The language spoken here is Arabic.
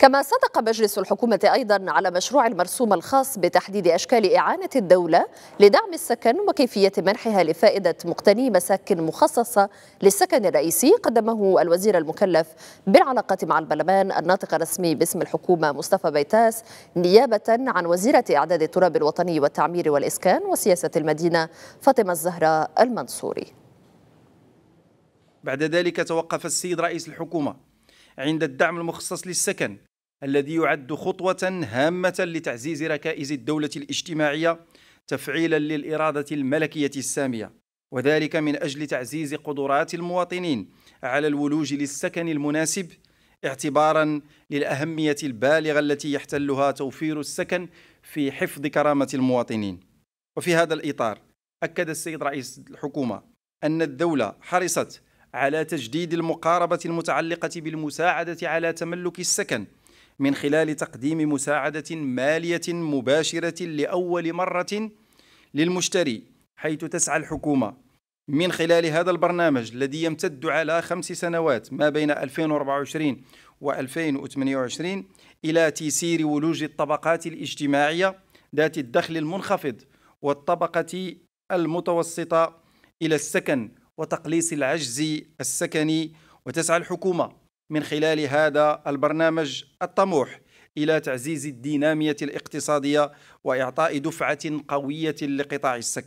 كما صدق مجلس الحكومة أيضا على مشروع المرسوم الخاص بتحديد أشكال إعانة الدولة لدعم السكن وكيفية منحها لفائدة مقتني مساكن مخصصة للسكن الرئيسي قدمه الوزير المكلف بالعلاقة مع البرلمان الناطق الرسمي باسم الحكومة مصطفى بيتاس نيابة عن وزيرة إعداد التراب الوطني والتعمير والإسكان وسياسة المدينة فاطمة الزهراء المنصوري بعد ذلك توقف السيد رئيس الحكومة عند الدعم المخصص للسكن الذي يعد خطوة هامة لتعزيز ركائز الدولة الاجتماعية تفعيلا للإرادة الملكية السامية وذلك من أجل تعزيز قدرات المواطنين على الولوج للسكن المناسب اعتبارا للأهمية البالغة التي يحتلها توفير السكن في حفظ كرامة المواطنين وفي هذا الإطار أكد السيد رئيس الحكومة أن الدولة حرصت على تجديد المقاربة المتعلقة بالمساعدة على تملك السكن من خلال تقديم مساعدة مالية مباشرة لأول مرة للمشتري حيث تسعى الحكومة من خلال هذا البرنامج الذي يمتد على خمس سنوات ما بين 2024 و 2028 إلى تيسير ولوج الطبقات الاجتماعية ذات الدخل المنخفض والطبقة المتوسطة إلى السكن وتقليص العجز السكني وتسعى الحكومة من خلال هذا البرنامج الطموح الى تعزيز الديناميه الاقتصاديه واعطاء دفعه قويه لقطاع السكن